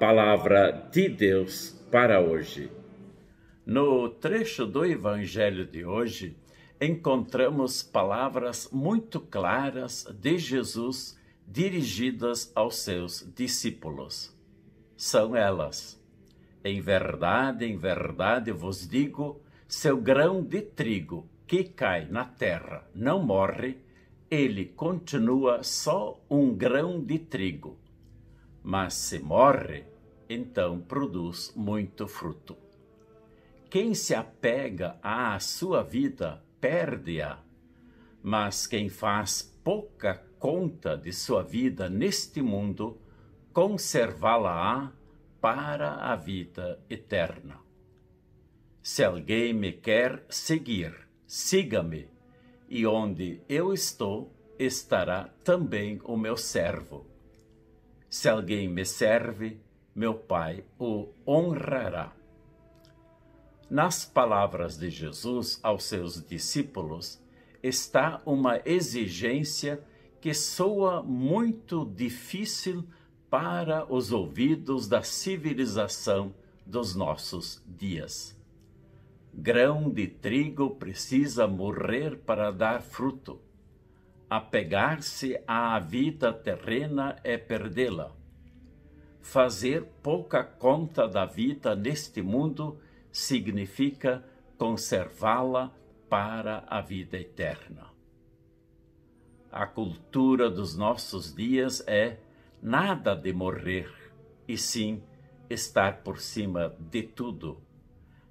palavra de Deus para hoje. No trecho do Evangelho de hoje, encontramos palavras muito claras de Jesus dirigidas aos seus discípulos. São elas: Em verdade, em verdade vos digo, seu grão de trigo que cai na terra não morre, ele continua só um grão de trigo. Mas se morre, então produz muito fruto. Quem se apega à sua vida perde-a, mas quem faz pouca conta de sua vida neste mundo conservá-la-á para a vida eterna. Se alguém me quer seguir, siga-me, e onde eu estou, estará também o meu servo. Se alguém me serve, meu Pai o honrará. Nas palavras de Jesus aos seus discípulos está uma exigência que soa muito difícil para os ouvidos da civilização dos nossos dias. Grão de trigo precisa morrer para dar fruto. Apegar-se à vida terrena é perdê-la. Fazer pouca conta da vida neste mundo significa conservá-la para a vida eterna. A cultura dos nossos dias é nada de morrer, e sim estar por cima de tudo.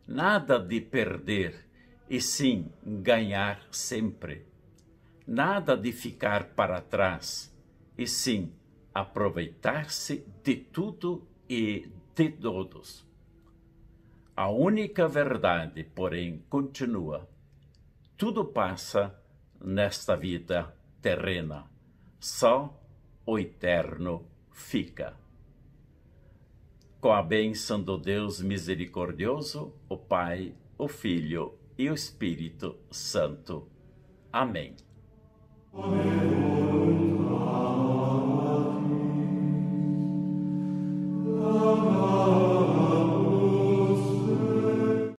Nada de perder, e sim ganhar sempre. Nada de ficar para trás, e sim aproveitar-se de tudo e de todos. A única verdade, porém, continua. Tudo passa nesta vida terrena. Só o eterno fica. Com a bênção do Deus misericordioso, o Pai, o Filho e o Espírito Santo. Amém. Amém.